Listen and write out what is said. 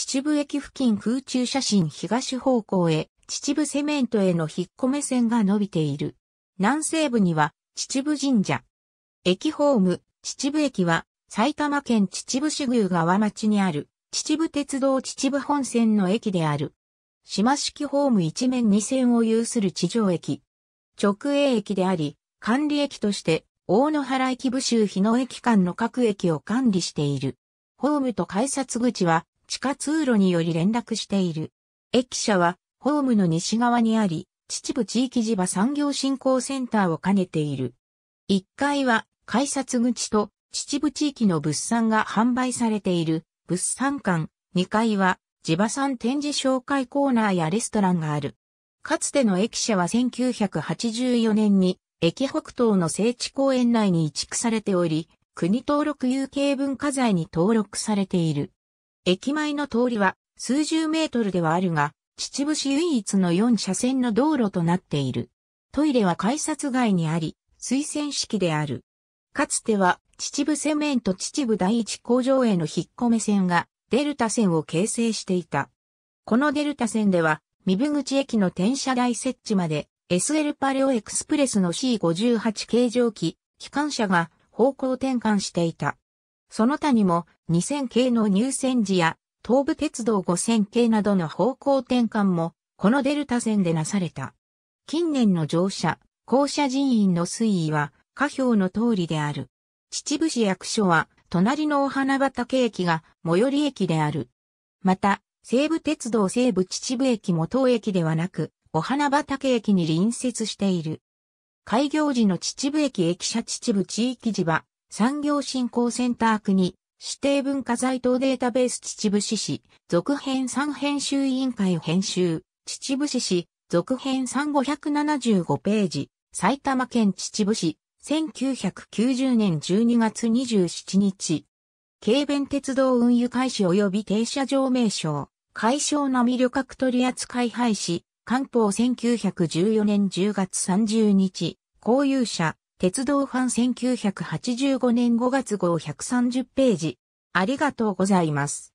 秩父駅付近空中写真東方向へ、秩父セメントへの引っ込め線が伸びている。南西部には、秩父神社。駅ホーム、秩父駅は、埼玉県秩父市宮川町にある、秩父鉄道秩父本線の駅である。島式ホーム一面二線を有する地上駅。直営駅であり、管理駅として、大野原駅部州日野駅間の各駅を管理している。ホームと改札口は、地下通路により連絡している。駅舎はホームの西側にあり、秩父地域地場産業振興センターを兼ねている。1階は改札口と秩父地域の物産が販売されている物産館。2階は地場産展示紹介コーナーやレストランがある。かつての駅舎は1984年に駅北東の聖地公園内に移築されており、国登録有形文化財に登録されている。駅前の通りは数十メートルではあるが、秩父市唯一の4車線の道路となっている。トイレは改札外にあり、推薦式である。かつては、秩父セメント秩父第一工場への引っ込め線が、デルタ線を形成していた。このデルタ線では、三部口駅の転車台設置まで、SL パレオエクスプレスの C58 形状機、機関車が方向転換していた。その他にも、2000系の入線時や東武鉄道5000系などの方向転換もこのデルタ線でなされた。近年の乗車、降車人員の推移は下表の通りである。秩父市役所は隣のお花畑駅が最寄り駅である。また、西武鉄道西武秩父駅も当駅ではなく、お花畑駅に隣接している。開業時の秩父駅駅舎秩父地域地場、産業振興センター区に指定文化財等データベース秩父市市、続編3編集委員会編集、秩父市市、続編3575ページ、埼玉県秩父市、1990年12月27日、軽便鉄道運輸開始及び停車場名称、解消並み旅客取扱廃止、官報1914年10月30日、公有車、鉄道ファン1985年5月号130ページ。ありがとうございます。